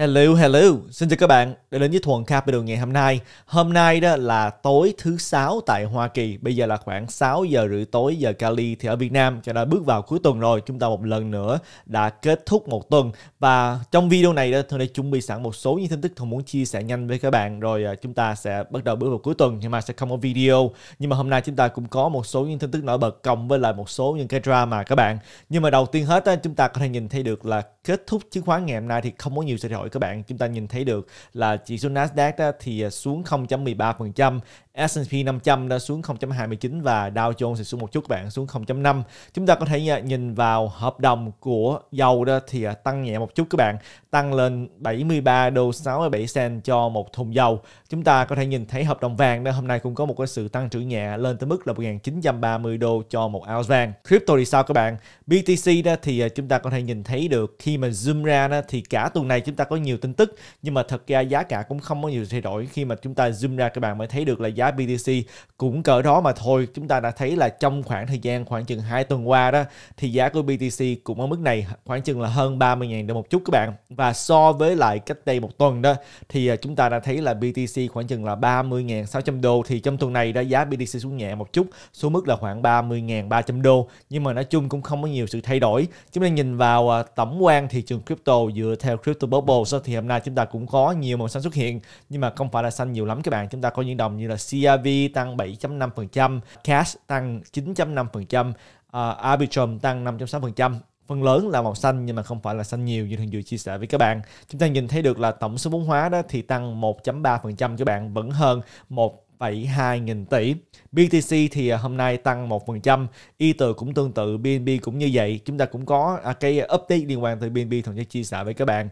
Hello, hello. Xin chào các bạn đã đến với Thuần Capital ngày hôm nay. Hôm nay đó là tối thứ sáu tại Hoa Kỳ. Bây giờ là khoảng 6 giờ rưỡi tối giờ Cali thì ở Việt Nam cho nên bước vào cuối tuần rồi. Chúng ta một lần nữa đã kết thúc một tuần và trong video này đó tôi đã chuẩn bị sẵn một số những tin tức tôi muốn chia sẻ nhanh với các bạn rồi à, chúng ta sẽ bắt đầu bước vào cuối tuần nhưng mà sẽ không có video. Nhưng mà hôm nay chúng ta cũng có một số những tin tức nổi bật cộng với lại một số những cái drama các bạn. Nhưng mà đầu tiên hết đó, chúng ta có thể nhìn thấy được là kết thúc chứng khoán ngày hôm nay thì không có nhiều sự thay đổi nội các bạn chúng ta nhìn thấy được là chỉ số Nasdaq đó thì à, xuống 0.13% S&P 500 đã xuống 0.29 và Dow Jones sẽ xuống một chút bạn xuống 0.5. Chúng ta có thể à, nhìn vào hợp đồng của dầu đó thì à, tăng nhẹ một chút các bạn, tăng lên 73 đô 67 cent cho một thùng dầu. Chúng ta có thể nhìn thấy hợp đồng vàng đó hôm nay cũng có một cái sự tăng trưởng nhẹ lên tới mức là 1930 đô cho một ounce vàng. Crypto thì sao các bạn? BTC đó thì à, chúng ta có thể nhìn thấy được khi mà zoom ra đó thì cả tuần này chúng ta có nhiều tin tức nhưng mà thật ra giá cả cũng không có nhiều thay đổi khi mà chúng ta zoom ra các bạn mới thấy được là giá giá BTC cũng cỡ đó mà thôi chúng ta đã thấy là trong khoảng thời gian khoảng chừng 2 tuần qua đó thì giá của BTC cũng ở mức này khoảng chừng là hơn 30.000 đồng một chút các bạn và so với lại cách đây một tuần đó thì à, chúng ta đã thấy là BTC khoảng chừng là 30.600 đô thì trong tuần này đã giá BTC xuống nhẹ một chút xuống mức là khoảng 30.300 đô nhưng mà nói chung cũng không có nhiều sự thay đổi chúng ta nhìn vào à, tổng quan thị trường crypto dựa theo crypto bubble thì hôm nay chúng ta cũng có nhiều màu xanh xuất hiện nhưng mà không phải là xanh nhiều lắm các bạn chúng ta có những đồng như là C CRV tăng 7.5%, Cash tăng 9.5%, uh, à, Arbitrum tăng 5.6%. Phần lớn là màu xanh nhưng mà không phải là xanh nhiều như thường vừa chia sẻ với các bạn. Chúng ta nhìn thấy được là tổng số vốn hóa đó thì tăng 1.3% các bạn vẫn hơn 1 1,2 nghìn tỷ. BTC thì à, hôm nay tăng 1%, Y từ cũng tương tự, BNB cũng như vậy. Chúng ta cũng có à, cái update liên quan tới BNB thường sẽ chia sẻ với các bạn.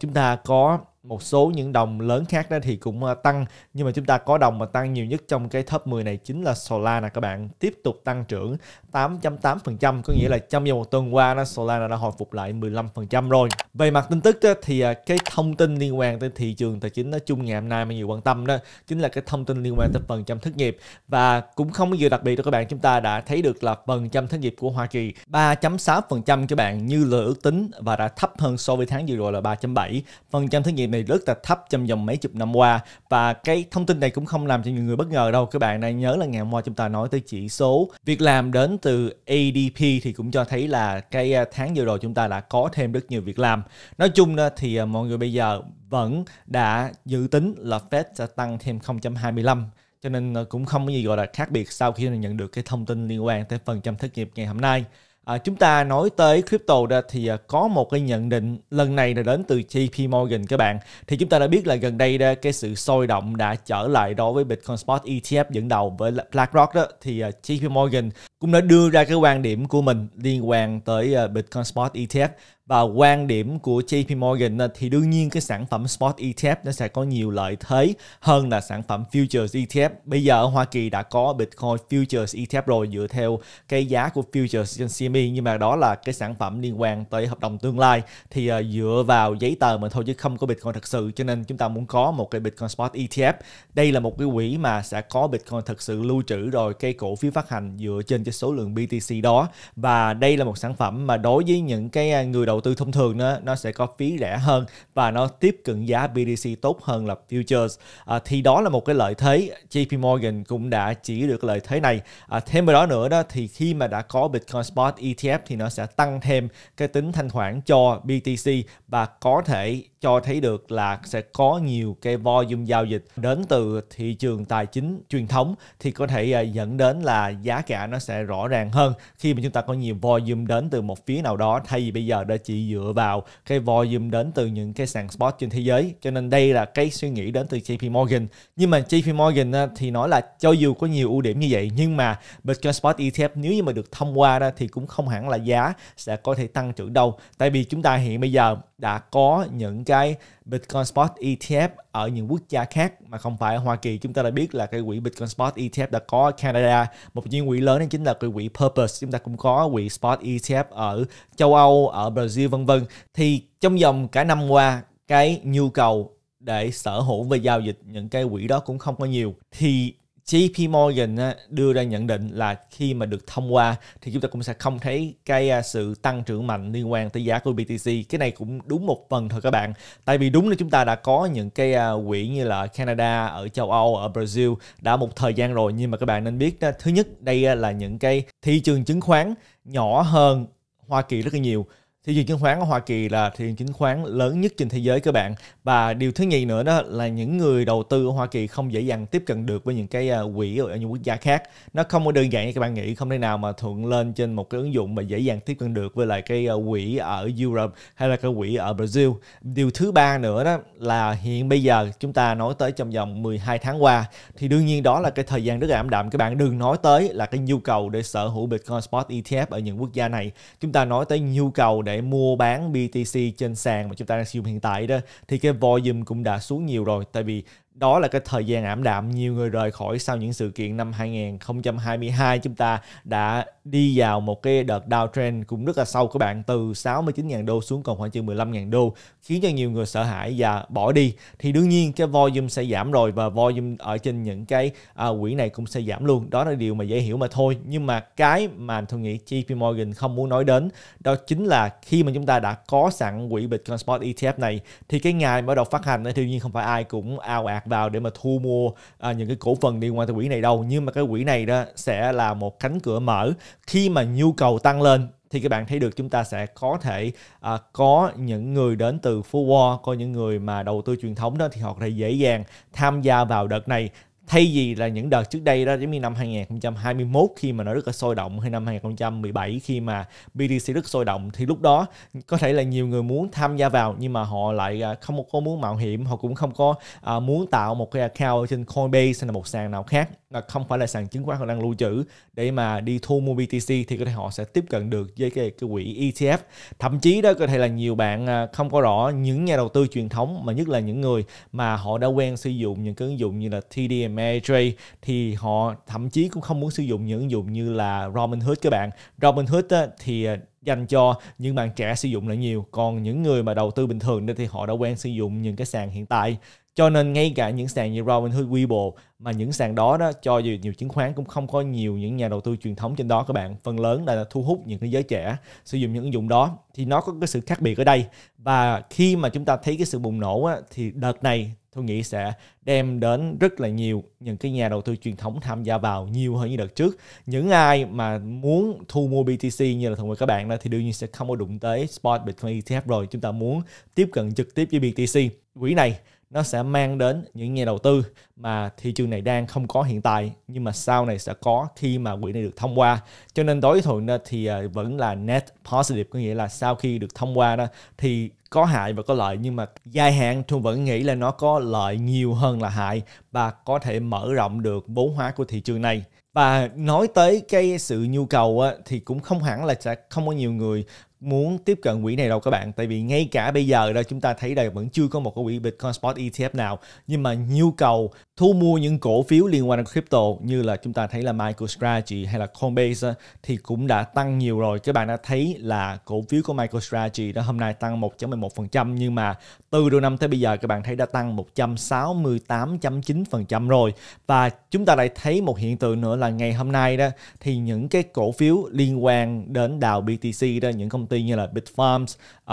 chúng ta có một số những đồng lớn khác đó thì cũng ờ, tăng nhưng mà chúng ta có đồng mà tăng nhiều nhất trong cái top 10 này chính là Solana các bạn tiếp tục tăng trưởng 8.8% có nghĩa là trong vòng một tuần qua nó Solana đã hồi phục lại 15% rồi về mặt tin tức đó, thì ờ, cái thông tin liên quan tới thị trường tài chính nói chung ngày hôm nay mà nhiều quan tâm đó chính là cái thông tin liên quan tới phần trăm thất nghiệp và cũng không có gì đặc biệt đâu các bạn chúng ta đã thấy được là phần trăm thất nghiệp của Hoa Kỳ 3.6% các bạn như lời ước tính và đã thấp hơn so với tháng vừa rồi là 3.7 phần trăm thất nghiệp nghiệm này rất là thấp trong vòng mấy chục năm qua và cái thông tin này cũng không làm cho nhiều người bất ngờ đâu các bạn đang nhớ là ngày hôm qua chúng ta nói tới chỉ số việc làm đến từ ADP thì cũng cho thấy là cái à, tháng vừa rồi chúng ta đã có thêm rất nhiều việc làm nói chung thì à, mọi người bây giờ vẫn đã dự tính là Fed sẽ tăng thêm 0.25 cho nên à, cũng không có gì gọi là khác biệt sau khi nhận được cái thông tin liên quan tới phần trăm thất nghiệp ngày hôm nay À, chúng ta nói tới crypto ra thì à, có một cái nhận định lần này là đến từ JP Morgan các bạn. Thì chúng ta đã biết là gần đây đó, cái sự sôi động đã trở lại đối với Bitcoin Spot ETF dẫn đầu với BlackRock đó thì à, JP Morgan cũng đã đưa ra cái quan điểm của mình liên quan tới ờ, Bitcoin Spot ETF và quan điểm của JP Morgan ờ, thì đương nhiên cái sản phẩm Spot ETF nó sẽ có nhiều lợi thế hơn là sản phẩm Futures ETF. Bây giờ ở Hoa Kỳ đã có Bitcoin Futures ETF rồi dựa theo cái giá của Futures trên CME nhưng mà đó là cái sản phẩm liên quan tới hợp đồng tương lai thì ờ, dựa vào giấy tờ mà thôi chứ không có Bitcoin thật sự cho nên chúng ta muốn có một cái Bitcoin Spot ETF. Đây là một cái quỹ mà sẽ có Bitcoin thật sự lưu trữ rồi cây cổ phiếu phát hành dựa trên cho số lượng BTC đó và đây là một sản phẩm mà đối với những cái à, người đầu tư thông thường đó, nó sẽ có phí rẻ hơn và nó tiếp cận giá BTC tốt hơn là futures à, thì đó là một cái lợi thế JP Morgan cũng đã chỉ được lợi thế này à, thêm vào đó nữa đó thì khi mà đã có Bitcoin Spot ETF thì nó sẽ tăng thêm cái tính thanh khoản cho BTC và có thể cho thấy được là sẽ có nhiều cái volume giao dịch đến từ thị trường tài chính truyền thống thì có thể à, dẫn đến là giá cả nó sẽ rõ ràng hơn khi mà chúng ta có nhiều volume đến từ một phía nào đó thay vì bây giờ đã chỉ dựa vào cái volume đến từ những cái sàn spot trên thế giới cho nên đây là cái suy nghĩ đến từ JP Morgan nhưng mà JP Morgan thì nói là cho dù có nhiều ưu điểm như vậy nhưng mà Bitcoin Spot ETF nếu như mà được thông qua đó thì cũng không hẳn là giá sẽ có thể tăng trưởng đâu tại vì chúng ta hiện bây giờ đã có những cái Bitcoin Spot ETF ở những quốc gia khác mà không phải ở Hoa Kỳ. Chúng ta đã biết là cái quỹ Bitcoin Spot ETF đã có ở Canada. Một những quỹ lớn đó chính là cái quỹ Purpose. Chúng ta cũng có quỹ Spot ETF ở châu Âu, ở Brazil vân vân. Thì trong vòng cả năm qua, cái nhu cầu để sở hữu và giao dịch những cái quỹ đó cũng không có nhiều. Thì JP Morgan đưa ra nhận định là khi mà được thông qua thì chúng ta cũng sẽ không thấy cái à, sự tăng trưởng mạnh liên quan tới giá của BTC. Cái này cũng đúng một phần thôi các bạn. Tại vì đúng là chúng ta đã có những cái à, quỹ như là Canada, ở châu Âu, ở Brazil đã một thời gian rồi nhưng mà các bạn nên biết đó, thứ nhất đây là những cái thị trường chứng khoán nhỏ hơn Hoa Kỳ rất là nhiều Thị trường chứng khoán ở Hoa Kỳ là thị trường chứng khoán lớn nhất trên thế giới các bạn và điều thứ nhì nữa đó là những người đầu tư ở Hoa Kỳ không dễ dàng tiếp cận được với những cái à, quỹ ở những quốc gia khác nó không có đơn giản như các bạn nghĩ không thể nào mà thuận lên trên một cái ứng dụng mà dễ dàng tiếp cận được với lại cái à, quỹ ở Europe hay là cái quỹ ở Brazil điều thứ ba nữa đó là hiện bây giờ chúng ta nói tới trong vòng 12 tháng qua thì đương nhiên đó là cái thời gian rất là ảm đạm các bạn đừng nói tới là cái nhu cầu để sở hữu Bitcoin Spot ETF ở những quốc gia này chúng ta nói tới nhu cầu để mua bán BTC trên sàn mà chúng ta đang sử dụng hiện tại đó thì cái volume cũng đã xuống nhiều rồi tại vì đó là cái thời gian ảm đạm nhiều người rời khỏi sau những sự kiện năm 2022 chúng ta đã đi vào một cái đợt downtrend cũng rất là sâu các bạn từ 69.000 đô xuống còn khoảng chừng 15.000 đô khiến cho nhiều người sợ hãi và bỏ đi thì đương nhiên cái volume sẽ giảm rồi và volume ở trên những cái à, quỹ này cũng sẽ giảm luôn đó là điều mà dễ hiểu mà thôi nhưng mà cái mà tôi nghĩ JP Morgan không muốn nói đến đó chính là khi mà chúng ta đã có sẵn quỹ Bitcoin Spot ETF này thì cái ngày bắt đầu phát hành thì đương nhiên không phải ai cũng ao ạt vào để mà thu mua à, những cái cổ phần liên quan tới quỹ này đâu nhưng mà cái quỹ này đó sẽ là một cánh cửa mở khi mà nhu cầu tăng lên thì các bạn thấy được chúng ta sẽ có thể à, có những người đến từ phố Wall, có những người mà đầu tư truyền thống đó thì họ có thể dễ dàng tham gia vào đợt này thay vì là những đợt trước đây đó giống như năm 2021 khi mà nó rất là sôi động hay năm 2017 khi mà BTC rất sôi động thì lúc đó có thể là nhiều người muốn tham gia vào nhưng mà họ lại à, không có muốn mạo hiểm họ cũng không có à, muốn tạo một cái account trên Coinbase hay là một sàn nào khác là không phải là sàn chứng khoán họ đang lưu trữ để mà đi thu mua BTC thì có thể họ sẽ tiếp cận được với cái, cái quỹ ETF thậm chí đó có thể là nhiều bạn à, không có rõ những nhà đầu tư truyền thống mà nhất là những người mà họ đã quen sử dụng những cái ứng dụng như là TDM Mary thì họ thậm chí cũng không muốn sử dụng những ứng dụng như là Robinhood các bạn. Robinhood á, thì à, dành cho những bạn trẻ sử dụng là nhiều còn những người mà đầu tư bình thường thì họ đã quen sử dụng những cái sàn hiện tại cho nên ngay cả những sàn như Robinhood, Webull mà những sàn đó đó cho dù nhiều chứng khoán cũng không có nhiều những nhà đầu tư truyền thống trên đó các bạn phần lớn là thu hút những cái giới trẻ sử dụng những ứng dụng đó thì nó có cái sự khác biệt ở đây và khi mà chúng ta thấy cái sự bùng nổ á, thì đợt này tôi nghĩ sẽ đem đến rất là nhiều những cái nhà đầu tư truyền thống tham gia vào nhiều hơn như đợt trước những ai mà muốn thu mua BTC như là thường với các bạn đó thì đương nhiên sẽ không có đụng tới spot Bitcoin ETF rồi chúng ta muốn tiếp cận trực tiếp với BTC quỹ này nó sẽ mang đến những nhà đầu tư mà thị trường này đang không có hiện tại nhưng mà sau này sẽ có khi mà quỹ này được thông qua cho nên tối thuận thì à, vẫn là net positive có nghĩa là sau khi được thông qua đó thì có hại và có lợi nhưng mà dài hạn tôi vẫn nghĩ là nó có lợi nhiều hơn là hại và có thể mở rộng được vốn hóa của thị trường này và nói tới cái sự nhu cầu á, thì cũng không hẳn là sẽ không có nhiều người muốn tiếp cận quỹ này đâu các bạn tại vì ngay cả bây giờ đó chúng ta thấy đây vẫn chưa có một cái quỹ Bitcoin Spot ETF nào nhưng mà nhu cầu thu mua những cổ phiếu liên quan đến crypto như là chúng ta thấy là MicroStrategy hay là Coinbase thì cũng đã tăng nhiều rồi. Các bạn đã thấy là cổ phiếu của MicroStrategy đó hôm nay tăng 1.11% nhưng mà từ đầu năm tới bây giờ các bạn thấy đã tăng 168.9% rồi. Và chúng ta lại thấy một hiện tượng nữa là ngày hôm nay đó thì những cái cổ phiếu liên quan đến đào BTC đó những công ty như là Bitfarms,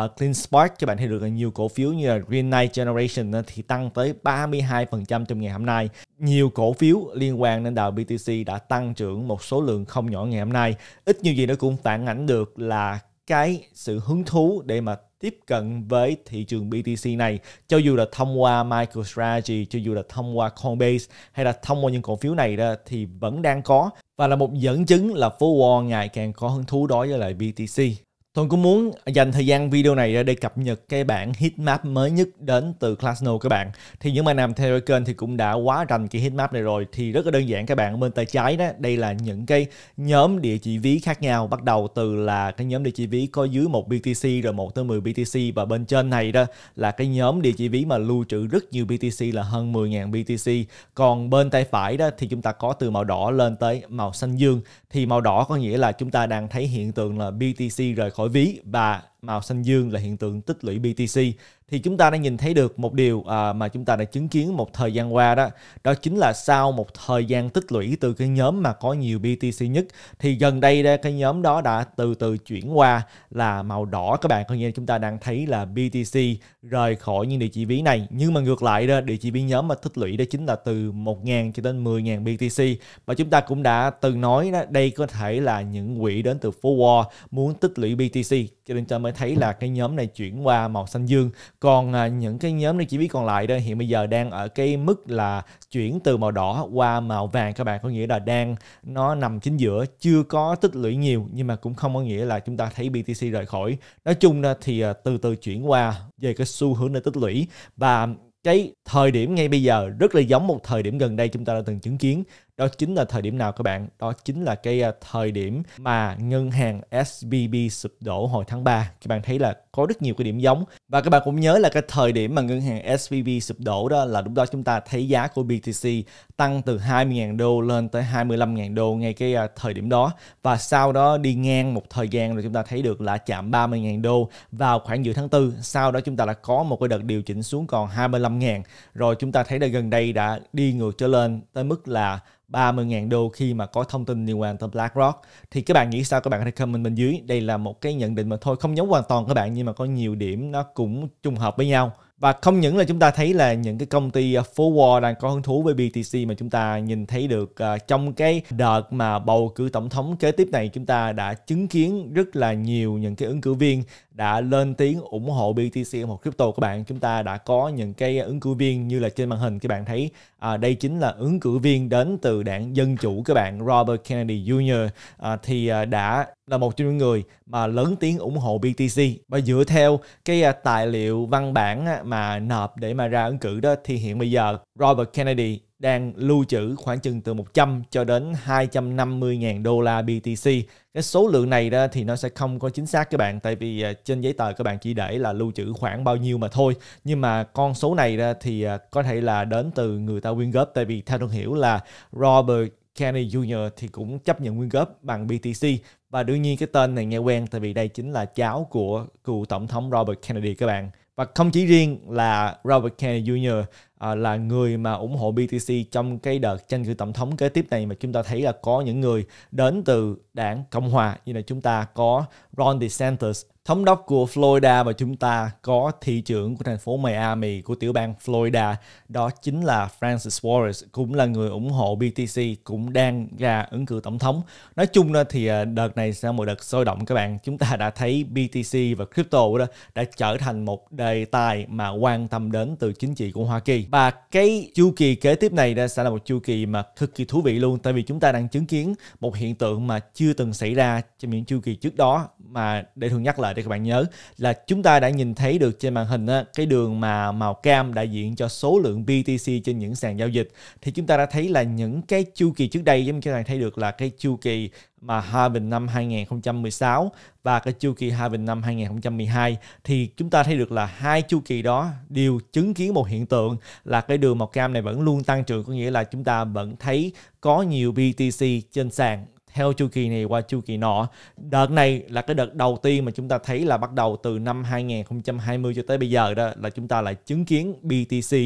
uh, CleanSpark các bạn thấy được là nhiều cổ phiếu như là Green Night Generation đó, thì tăng tới 32% trong ngày hôm nay nay. Nhiều cổ phiếu liên quan đến đào BTC đã tăng trưởng một số lượng không nhỏ ngày hôm nay. Ít nhiều gì nó cũng phản ảnh được là cái sự hứng thú để mà tiếp cận với thị trường BTC này cho dù là thông qua MicroStrategy, cho dù là thông qua Coinbase hay là thông qua những cổ phiếu này đó thì vẫn đang có và là một dẫn chứng là phố Wall ngày càng có hứng thú đối với lại BTC. Tôi cũng muốn dành thời gian video này để cập nhật cái bản heatmap mới nhất đến từ Classno các bạn. Thì những bạn làm theo kênh thì cũng đã quá rành cái heatmap này rồi. Thì rất là đơn giản các bạn bên tay trái đó, đây là những cái nhóm địa chỉ ví khác nhau bắt đầu từ là cái nhóm địa chỉ ví có dưới một BTC rồi 1 tới 10 BTC và bên trên này đó là cái nhóm địa chỉ ví mà lưu trữ rất nhiều BTC là hơn 10.000 BTC. Còn bên tay phải đó thì chúng ta có từ màu đỏ lên tới màu xanh dương. Thì màu đỏ có nghĩa là chúng ta đang thấy hiện tượng là BTC rời khỏi hỏi ví và màu xanh dương là hiện tượng tích lũy BTC thì chúng ta đã nhìn thấy được một điều à, mà chúng ta đã chứng kiến một thời gian qua đó đó chính là sau một thời gian tích lũy từ cái nhóm mà có nhiều BTC nhất thì gần đây đây cái nhóm đó đã từ từ chuyển qua là màu đỏ các bạn có nghĩa chúng ta đang thấy là BTC rời khỏi những địa chỉ ví này nhưng mà ngược lại đó địa chỉ ví nhóm mà tích lũy đó chính là từ 1.000 cho đến 10.000 BTC và chúng ta cũng đã từng nói đó đây có thể là những quỹ đến từ Forward muốn tích lũy BTC cho nên cho mới thấy là cái nhóm này chuyển qua màu xanh dương còn à, những cái nhóm này chỉ biết còn lại đây hiện bây giờ đang ở cái mức là chuyển từ màu đỏ qua màu vàng các bạn có nghĩa là đang nó nằm chính giữa chưa có tích lũy nhiều nhưng mà cũng không có nghĩa là chúng ta thấy BTC rời khỏi nói chung là thì à, từ từ chuyển qua về cái xu hướng để tích lũy và cái thời điểm ngay bây giờ rất là giống một thời điểm gần đây chúng ta đã từng chứng kiến đó chính là thời điểm nào các bạn đó chính là cái à, thời điểm mà ngân hàng SBB sụp đổ hồi tháng 3 các bạn thấy là có rất nhiều cái điểm giống và các bạn cũng nhớ là cái thời điểm mà ngân hàng SVB sụp đổ đó là lúc đó chúng ta thấy giá của BTC tăng từ 20.000 đô lên tới 25.000 đô ngay cái à, thời điểm đó và sau đó đi ngang một thời gian rồi chúng ta thấy được là chạm 30.000 đô vào khoảng giữa tháng 4 sau đó chúng ta đã có một cái đợt điều chỉnh xuống còn 25.000 rồi chúng ta thấy là gần đây đã đi ngược trở lên tới mức là 30.000 đô khi mà có thông tin liên quan tới BlackRock thì các bạn nghĩ sao các bạn hãy comment bên dưới đây là một cái nhận định mà thôi không giống hoàn toàn các bạn nhưng nhưng mà có nhiều điểm nó cũng trùng hợp với nhau và không những là chúng ta thấy là những cái công ty forward à, đang có hứng thú với BTC mà chúng ta nhìn thấy được à, trong cái đợt mà bầu cử tổng thống kế tiếp này chúng ta đã chứng kiến rất là nhiều những cái ứng cử viên đã lên tiếng ủng hộ BTC ủng hộ crypto các bạn chúng ta đã có những cái ứng cử viên như là trên màn hình các bạn thấy à, đây chính là ứng cử viên đến từ đảng dân chủ các bạn Robert Kennedy Jr à, thì à, đã là một trong những người mà lớn tiếng ủng hộ BTC và dựa theo cái à, tài liệu văn bản à, mà nộp để mà ra ứng cử đó thì hiện bây giờ Robert Kennedy đang lưu trữ khoảng chừng từ 100 cho đến 250.000 đô la BTC. Cái số lượng này đó thì nó sẽ không có chính xác các bạn tại vì à, trên giấy tờ các bạn chỉ để là lưu trữ khoảng bao nhiêu mà thôi. Nhưng mà con số này đó thì à, có thể là đến từ người ta quyên góp tại vì theo tôi hiểu là Robert Kennedy Jr. thì cũng chấp nhận quyên góp bằng BTC và đương nhiên cái tên này nghe quen tại vì đây chính là cháu của cựu tổng thống Robert Kennedy các bạn và không chỉ riêng là Robert Kennedy Jr. À, là người mà ủng hộ BTC trong cái đợt tranh cử tổng thống kế tiếp này mà chúng ta thấy là có những người đến từ đảng Cộng hòa như là chúng ta có Ron DeSantis Thống đốc của Florida và chúng ta có thị trưởng của thành phố Miami của tiểu bang Florida, đó chính là Francis Wallace, cũng là người ủng hộ BTC, cũng đang ra ứng cử tổng thống. Nói chung là thì à, đợt này sau một đợt sôi động các bạn, chúng ta đã thấy BTC và crypto đó đã trở thành một đề tài mà quan tâm đến từ chính trị của Hoa Kỳ. Và cái chu kỳ kế tiếp này đã sẽ là một chu kỳ mà cực kỳ thú vị luôn, tại vì chúng ta đang chứng kiến một hiện tượng mà chưa từng xảy ra trong những chu kỳ trước đó mà để thường nhắc lại thì các bạn nhớ là chúng ta đã nhìn thấy được trên màn hình á, cái đường mà màu cam đại diện cho số lượng BTC trên những sàn giao dịch thì chúng ta đã thấy là những cái chu kỳ trước đây giống như các bạn thấy được là cái chu kỳ mà halving năm 2016 và cái chu kỳ halving năm 2012 thì chúng ta thấy được là hai chu kỳ đó đều chứng kiến một hiện tượng là cái đường màu cam này vẫn luôn tăng trưởng có nghĩa là chúng ta vẫn thấy có nhiều BTC trên sàn theo chu kỳ này qua chu kỳ nọ đợt này là cái đợt đầu tiên mà chúng ta thấy là bắt đầu từ năm 2020 cho tới bây giờ đó là chúng ta lại chứng kiến BTC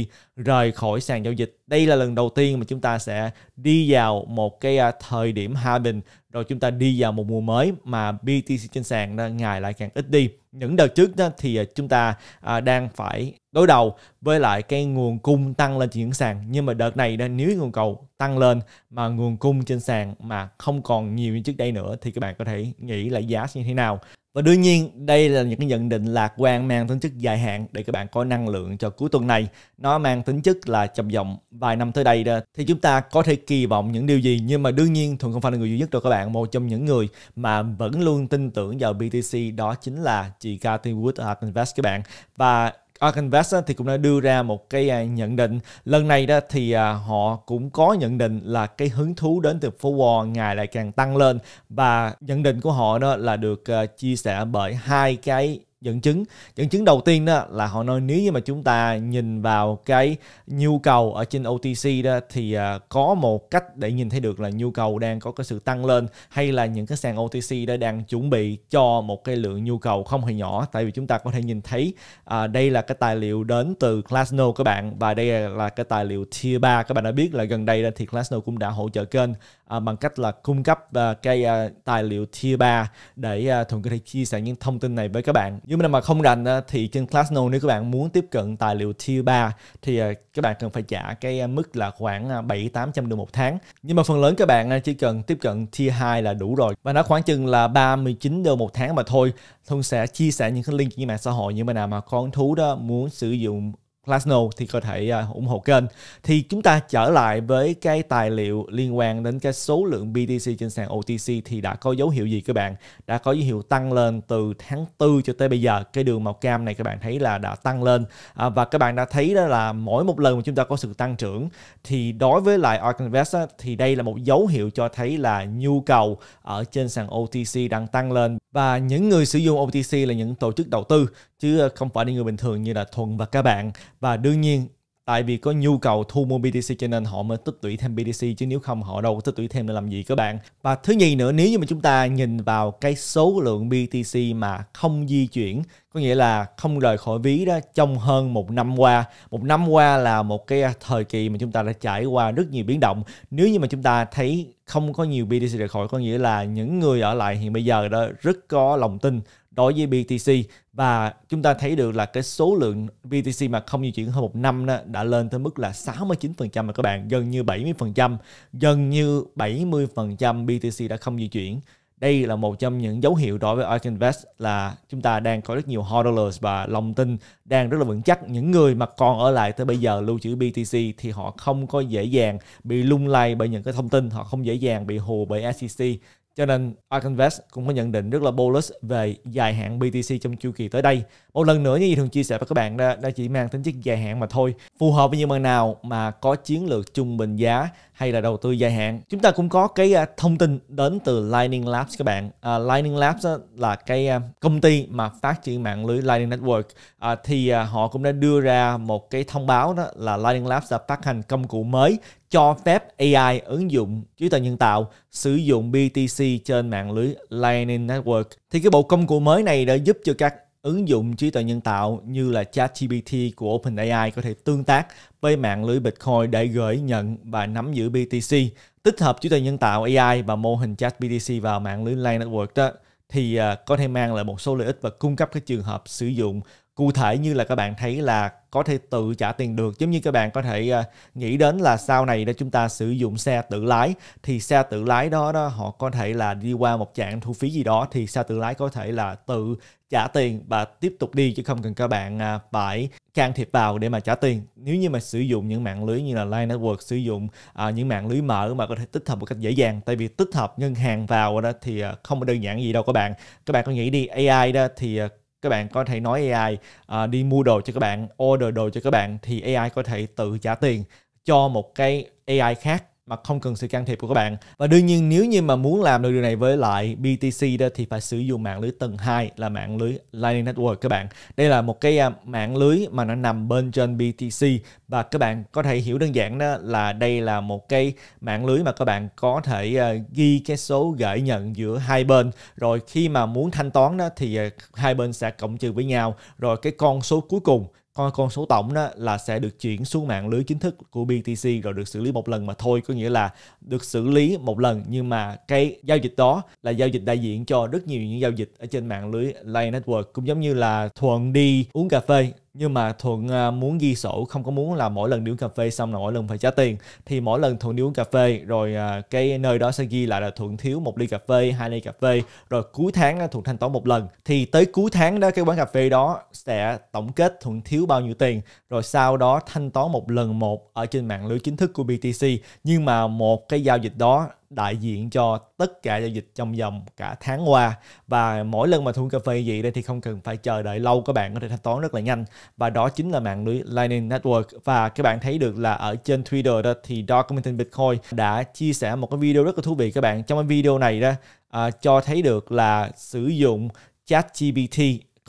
rời khỏi sàn giao dịch. Đây là lần đầu tiên mà chúng ta sẽ đi vào một cái à, thời điểm hòa bình rồi chúng ta đi vào một mùa mới mà BTC trên sàn ngày lại càng ít đi. Những đợt trước đó, thì à, chúng ta à, đang phải đối đầu với lại cái nguồn cung tăng lên trên những sàn nhưng mà đợt này nếu nguồn cầu tăng lên mà nguồn cung trên sàn mà không còn nhiều như trước đây nữa thì các bạn có thể nghĩ là giá như thế nào. Và đương nhiên đây là những cái nhận định lạc quan mang tính chất dài hạn để các bạn có năng lượng cho cuối tuần này. Nó mang tính chất là chậm vọng vài năm tới đây đó. Thì chúng ta có thể kỳ vọng những điều gì nhưng mà đương nhiên Thuận không phải là người duy nhất đâu các bạn. Một trong những người mà vẫn luôn tin tưởng vào BTC đó chính là chị Cathy Wood Art Invest các bạn. Và Ark Invest thì cũng đã đưa ra một cái à, nhận định lần này đó thì à, họ cũng có nhận định là cái hứng thú đến từ phố Wall ngày lại càng tăng lên và nhận định của họ đó là được à, chia sẻ bởi hai cái dẫn chứng dẫn chứng đầu tiên đó là họ nói nếu như mà chúng ta nhìn vào cái nhu cầu ở trên OTC đó thì à, có một cách để nhìn thấy được là nhu cầu đang có cái sự tăng lên hay là những cái sàn OTC đó đang chuẩn bị cho một cái lượng nhu cầu không hề nhỏ tại vì chúng ta có thể nhìn thấy à, đây là cái tài liệu đến từ Glassnode các bạn và đây là cái tài liệu tier 3 các bạn đã biết là gần đây thì Glassnode cũng đã hỗ trợ kênh à, bằng cách là cung cấp à, cái à, tài liệu tier 3 để à, Thuận có thể chia sẻ những thông tin này với các bạn nhưng mà mà không rành thì trên Classno nếu các bạn muốn tiếp cận tài liệu tier 3 thì à, các bạn cần phải trả cái à, mức là khoảng 7 à, 800 đô một tháng. Nhưng mà phần lớn các bạn chỉ cần tiếp cận tier 2 là đủ rồi và nó khoảng chừng là 39 đô một tháng mà thôi. Thông sẽ chia sẻ những cái link trên mạng xã hội như mà nào mà con thú đó muốn sử dụng Glasnow thì có thể uh, ủng hộ kênh. Thì chúng ta trở lại với cái tài liệu liên quan đến cái số lượng BTC trên sàn OTC thì đã có dấu hiệu gì các bạn? Đã có dấu hiệu tăng lên từ tháng 4 cho tới bây giờ. Cái đường màu cam này các bạn thấy là đã tăng lên à, và các bạn đã thấy đó là mỗi một lần mà chúng ta có sự tăng trưởng thì đối với lại Ark Invest á, thì đây là một dấu hiệu cho thấy là nhu cầu ở trên sàn OTC đang tăng lên và những người sử dụng OTC là những tổ chức đầu tư chứ không phải những người bình thường như là Thuần và các bạn và đương nhiên tại vì có nhu cầu thu mua BTC cho nên họ mới tích lũy thêm BTC chứ nếu không họ đâu có tích lũy thêm để làm gì các bạn và thứ nhì nữa nếu như mà chúng ta nhìn vào cái số lượng BTC mà không di chuyển có nghĩa là không rời khỏi ví đó trong hơn một năm qua một năm qua là một cái thời kỳ mà chúng ta đã trải qua rất nhiều biến động nếu như mà chúng ta thấy không có nhiều BTC rời khỏi có nghĩa là những người ở lại hiện bây giờ đó rất có lòng tin đối với BTC và chúng ta thấy được là cái số lượng BTC mà không di chuyển hơn một năm đó, đã lên tới mức là 69% mà các bạn gần như 70% gần như 70% BTC đã không di chuyển đây là một trong những dấu hiệu đối với ARK Invest là chúng ta đang có rất nhiều hodlers và lòng tin đang rất là vững chắc. Những người mà còn ở lại tới bây giờ lưu trữ BTC thì họ không có dễ dàng bị lung lay bởi những cái thông tin, họ không dễ dàng bị hù bởi SEC cho nên Ark Invest cũng có nhận định rất là bullish về dài hạn BTC trong chu kỳ tới đây. Một lần nữa như gì thường chia sẻ với các bạn đó, đó chỉ mang tính chất dài hạn mà thôi. Phù hợp với những bạn nào mà có chiến lược trung bình giá hay là đầu tư dài hạn chúng ta cũng có cái à, thông tin đến từ Lightning Labs các bạn à, Lightning Labs là cái à, công ty mà phát triển mạng lưới Lightning Network à, thì à, họ cũng đã đưa ra một cái thông báo đó là Lightning Labs đã phát hành công cụ mới cho phép AI ứng dụng trí tuệ nhân tạo sử dụng BTC trên mạng lưới Lightning Network. Thì cái bộ công cụ mới này đã giúp cho các ứng dụng trí tuệ nhân tạo như là ChatGPT của OpenAI có thể tương tác với mạng lưới Bitcoin để gửi nhận và nắm giữ BTC. Tích hợp trí tuệ nhân tạo AI và mô hình ChatBTC vào mạng lưới Line Network đó, thì à, có thể mang lại một số lợi ích và cung cấp các trường hợp sử dụng cụ thể như là các bạn thấy là có thể tự trả tiền được giống như các bạn có thể à, nghĩ đến là sau này để chúng ta sử dụng xe tự lái thì xe tự lái đó, đó họ có thể là đi qua một trạm thu phí gì đó thì xe tự lái có thể là tự trả tiền và tiếp tục đi chứ không cần các bạn à, phải can thiệp vào để mà trả tiền nếu như mà sử dụng những mạng lưới như là Line Network sử dụng à, những mạng lưới mở mà có thể tích hợp một cách dễ dàng tại vì tích hợp ngân hàng vào đó thì à, không đơn giản gì đâu các bạn các bạn có nghĩ đi AI đó thì các bạn có thể nói AI à, đi mua đồ cho các bạn order đồ cho các bạn thì AI có thể tự trả tiền cho một cái AI khác mà không cần sự can thiệp của các bạn. Và đương nhiên nếu như mà muốn làm được điều này với lại BTC đó thì phải sử dụng mạng lưới tầng 2 là mạng lưới Lightning Network các bạn. Đây là một cái à, mạng lưới mà nó nằm bên trên BTC và các bạn có thể hiểu đơn giản đó là đây là một cái mạng lưới mà các bạn có thể à, ghi cái số gửi nhận giữa hai bên rồi khi mà muốn thanh toán đó thì à, hai bên sẽ cộng trừ với nhau rồi cái con số cuối cùng con con số tổng đó là sẽ được chuyển xuống mạng lưới chính thức của BTC rồi được xử lý một lần mà thôi có nghĩa là được xử lý một lần nhưng mà cái giao dịch đó là giao dịch đại diện cho rất nhiều những giao dịch ở trên mạng lưới Lightning Network cũng giống như là thuận đi uống cà phê nhưng mà thuận à, muốn ghi sổ không có muốn là mỗi lần đi uống cà phê xong là mỗi lần phải trả tiền thì mỗi lần thuận đi uống cà phê rồi à, cái nơi đó sẽ ghi lại là thuận thiếu một ly cà phê hai ly cà phê rồi cuối tháng à, thuận thanh toán một lần thì tới cuối tháng đó cái quán cà phê đó sẽ tổng kết thuận thiếu bao nhiêu tiền rồi sau đó thanh toán một lần một ở trên mạng lưới chính thức của BTC nhưng mà một cái giao dịch đó đại diện cho tất cả giao dịch trong vòng cả tháng qua và mỗi lần mà thu cà phê gì đây thì không cần phải chờ đợi lâu các bạn có thể thanh toán rất là nhanh và đó chính là mạng lưới Lightning Network và các bạn thấy được là ở trên Twitter đó thì Documenting Bitcoin đã chia sẻ một cái video rất là thú vị các bạn trong cái video này đó à, cho thấy được là sử dụng Chat GPT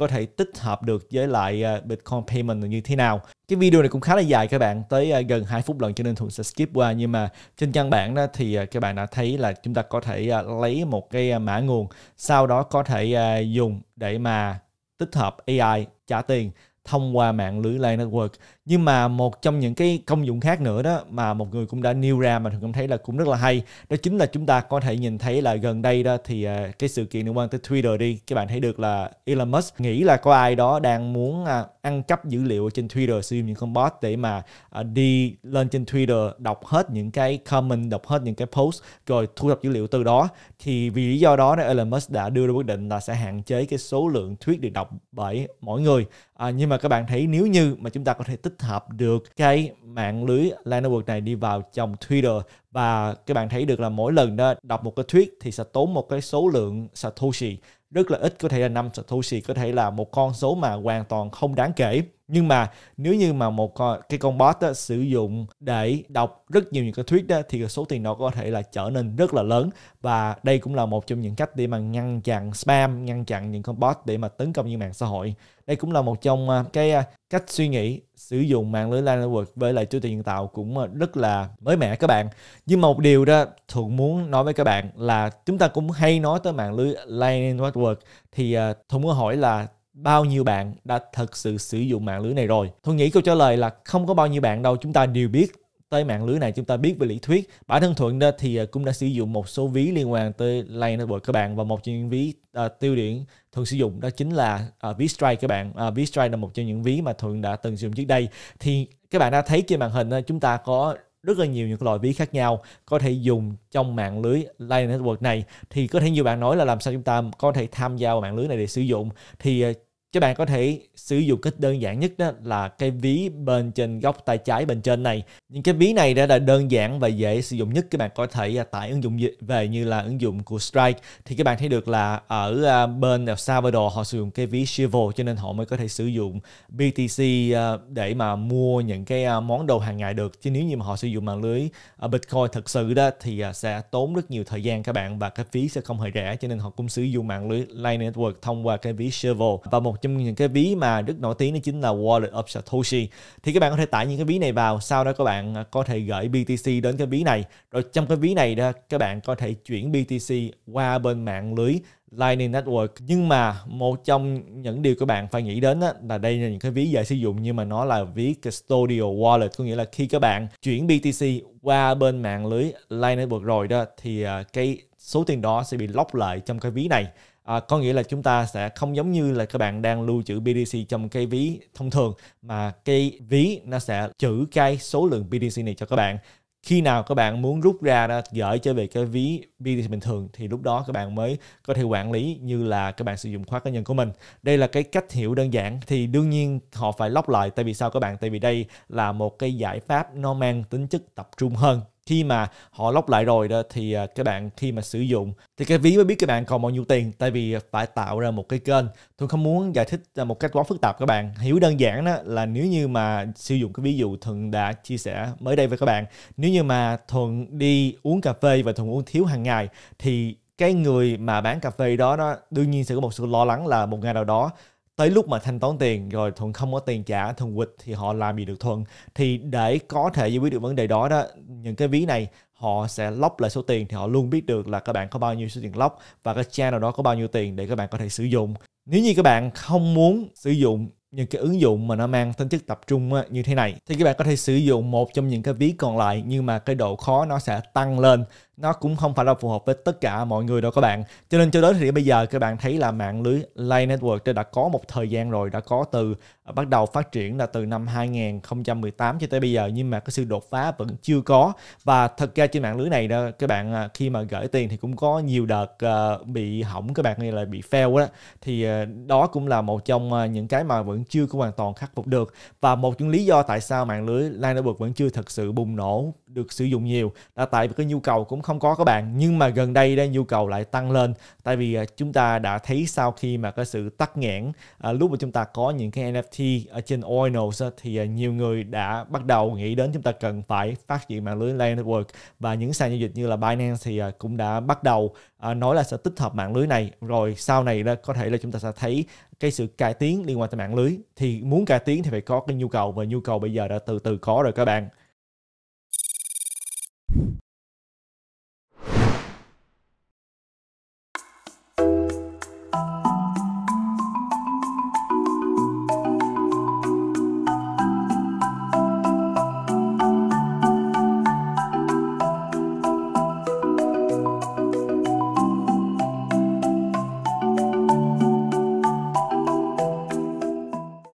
có thể tích hợp được với lại ờ, Bitcoin Payment như thế nào. Cái video này cũng khá là dài các bạn, tới ờ, gần 2 phút lần cho nên Thuận sẽ skip qua nhưng mà trên căn bản đó thì ờ, các bạn đã thấy là chúng ta có thể lấy một cái mã nguồn, sau đó có thể dùng để mà tích hợp AI trả tiền thông qua mạng lưới LAN Network nhưng mà một trong những cái công dụng khác nữa đó mà một người cũng đã nêu ra mà thường cảm thấy là cũng rất là hay đó chính là chúng ta có thể nhìn thấy là gần đây đó thì à, cái sự kiện liên quan tới Twitter đi các bạn thấy được là Elon Musk nghĩ là có ai đó đang muốn à, ăn cắp dữ liệu trên Twitter sử dụng những con bot để mà à, đi lên trên Twitter đọc hết những cái comment đọc hết những cái post rồi thu thập dữ liệu từ đó thì vì lý do đó Elon Musk đã đưa ra quyết định là sẽ hạn chế cái số lượng tweet được đọc bởi mỗi người à, nhưng mà các bạn thấy nếu như mà chúng ta có thể tích tích hợp được cái mạng lưới Line Network này đi vào trong Twitter và các bạn thấy được là mỗi lần đó đọc một cái tweet thì sẽ tốn một cái số lượng Satoshi rất là ít có thể là 5 Satoshi có thể là một con số mà hoàn toàn không đáng kể nhưng mà nếu như mà một con, cái con bot đó, sử dụng để đọc rất nhiều những cái tweet đó, thì số tiền đó có thể là trở nên rất là lớn và đây cũng là một trong những cách để mà ngăn chặn spam ngăn chặn những con bot để mà tấn công những mạng xã hội đây cũng là một trong à, cái à, cách suy nghĩ sử dụng mạng lưới lan Network với lại trí tuệ nhân tạo cũng ờ, rất là mới mẻ các bạn. Nhưng một điều đó Thuận muốn nói với các bạn là chúng ta cũng hay nói tới mạng lưới lan Network thì ờ, Thuận muốn hỏi là bao nhiêu bạn đã thật sự sử dụng mạng lưới này rồi? Thuận nghĩ câu trả lời là không có bao nhiêu bạn đâu, chúng ta đều biết tới mạng lưới này chúng ta biết về lý thuyết bản thân thuận đó thì à, cũng đã sử dụng một số ví liên quan tới lay network các bạn và một trong những ví à, tiêu điển thuận sử dụng đó chính là à, ví strike các bạn à, ví strike là một trong những ví mà thuận đã từng sử dụng trước đây thì các bạn đã thấy trên màn hình chúng ta có rất là nhiều những loại ví khác nhau có thể dùng trong mạng lưới lay Network này thì có thể nhiều bạn nói là làm sao chúng ta có thể tham gia vào mạng lưới này để sử dụng thì à, các bạn có thể sử dụng cách đơn giản nhất đó là cái ví bên trên góc tay trái bên trên này những cái ví này đã là đơn giản và dễ sử dụng nhất các bạn có thể à, tải ứng dụng về như là ứng dụng của Strike thì các bạn thấy được là ở à, bên El Salvador họ sử dụng cái ví Shivo cho nên họ mới có thể sử dụng BTC à, để mà mua những cái món đồ hàng ngày được chứ nếu như mà họ sử dụng mạng lưới Bitcoin thật sự đó thì sẽ tốn rất nhiều thời gian các bạn và cái phí sẽ không hề rẻ cho nên họ cũng sử dụng mạng lưới Lightning Network thông qua cái ví Shivo và một trong những cái ví mà rất nổi tiếng đó chính là Wallet of Satoshi thì các bạn có thể tải những cái ví này vào sau đó các bạn bạn à, có thể gửi BTC đến cái ví này. Rồi trong cái ví này đó, các bạn có thể chuyển BTC qua bên mạng lưới Lightning Network. Nhưng mà một trong những điều các bạn phải nghĩ đến đó, là đây là những cái ví dễ sử dụng nhưng mà nó là ví custodial wallet. Có nghĩa là khi các bạn chuyển BTC qua bên mạng lưới Lightning Network rồi đó thì à, cái số tiền đó sẽ bị lock lại trong cái ví này à, có nghĩa là chúng ta sẽ không giống như là các bạn đang lưu trữ BDC trong cái ví thông thường mà cái ví nó sẽ trữ cái số lượng BDC này cho các bạn khi nào các bạn muốn rút ra đó, gửi trở về cái ví BDC bình thường thì lúc đó các bạn mới có thể quản lý như là các bạn sử dụng khóa cá nhân của mình. Đây là cái cách hiểu đơn giản thì đương nhiên họ phải lóc lại tại vì sao các bạn? Tại vì đây là một cái giải pháp nó mang tính chất tập trung hơn khi mà họ lock lại rồi đó thì à, các bạn khi mà sử dụng thì cái ví mới biết các bạn còn bao nhiêu tiền tại vì phải tạo ra một cái kênh tôi không muốn giải thích à, một cách quá phức tạp các bạn hiểu đơn giản đó là nếu như mà sử dụng cái ví dụ thuận đã chia sẻ mới đây với các bạn nếu như mà thuận đi uống cà phê và thuận uống thiếu hàng ngày thì cái người mà bán cà phê đó nó đương nhiên sẽ có một sự lo lắng là một ngày nào đó tới lúc mà thanh toán tiền rồi thuận không có tiền trả thuận quỵt thì họ làm gì được thuận thì để có thể giải quyết được vấn đề đó đó những cái ví này họ sẽ lóc lại số tiền thì họ luôn biết được là các bạn có bao nhiêu số tiền lóc và cái channel đó có bao nhiêu tiền để các bạn có thể sử dụng nếu như các bạn không muốn sử dụng những cái ứng dụng mà nó mang tính chất tập trung như thế này thì các bạn có thể sử dụng một trong những cái ví còn lại nhưng mà cái độ khó nó sẽ tăng lên nó cũng không phải là phù hợp với tất cả mọi người đâu các bạn cho nên cho đến thì bây giờ các bạn thấy là mạng lưới Line Network đã có một thời gian rồi đã có từ à, bắt đầu phát triển là từ năm 2018 cho tới bây giờ nhưng mà cái sự đột phá vẫn chưa có và thật ra trên mạng lưới này đó các bạn à, khi mà gửi tiền thì cũng có nhiều đợt à, bị hỏng các bạn như là bị fail đó thì đó cũng là một trong những cái mà vẫn chưa có hoàn toàn khắc phục được và một những lý do tại sao mạng lưới Line Network vẫn chưa thật sự bùng nổ được sử dụng nhiều là tại vì cái nhu cầu cũng không có các bạn nhưng mà gần đây đây nhu cầu lại tăng lên tại vì à, chúng ta đã thấy sau khi mà cái sự tắc nghẽn à, lúc mà chúng ta có những cái NFT ở trên Oinos thì à, nhiều người đã bắt đầu nghĩ đến chúng ta cần phải phát triển mạng lưới Layer Network và những sàn giao dịch như là Binance thì à, cũng đã bắt đầu nói là sẽ tích hợp mạng lưới này rồi sau này là có thể là chúng ta sẽ thấy cái sự cải tiến liên quan tới mạng lưới thì muốn cải tiến thì phải có cái nhu cầu và nhu cầu bây giờ đã từ từ có rồi các bạn